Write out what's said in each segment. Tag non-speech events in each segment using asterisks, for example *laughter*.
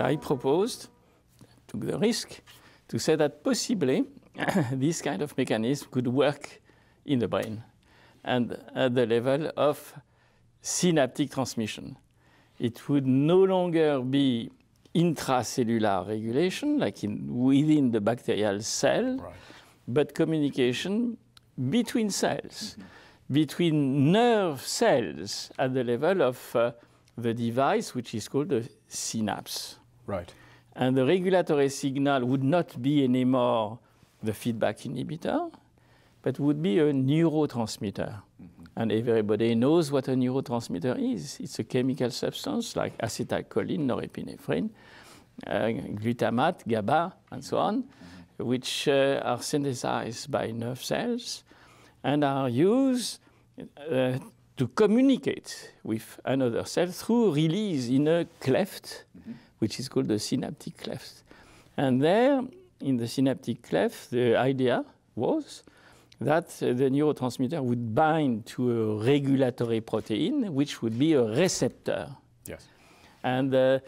I proposed, took the risk, to say that possibly *coughs* this kind of mechanism could work in the brain and at the level of synaptic transmission. It would no longer be intracellular regulation, like in, within the bacterial cell, right. but communication between cells. Mm -hmm between nerve cells at the level of uh, the device, which is called the synapse. Right. And the regulatory signal would not be anymore the feedback inhibitor, but would be a neurotransmitter. Mm-hmm. And everybody knows what a neurotransmitter is. It's a chemical substance like acetylcholine, norepinephrine, uh, glutamate, GABA, and so on, mm-hmm. which uh, are synthesized by nerve cells and are used uh, to communicate with another cell through release in a cleft, mm -hmm. which is called the synaptic cleft. And there, in the synaptic cleft, the idea was that the neurotransmitter would bind to a regulatory protein, which would be a receptor. Yes. And uh,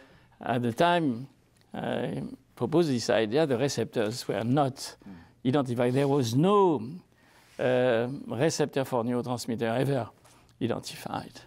at the time I proposed this idea, the receptors were not mm. identified. There was no Euh, Receptor for Neurotransmitter ever identified.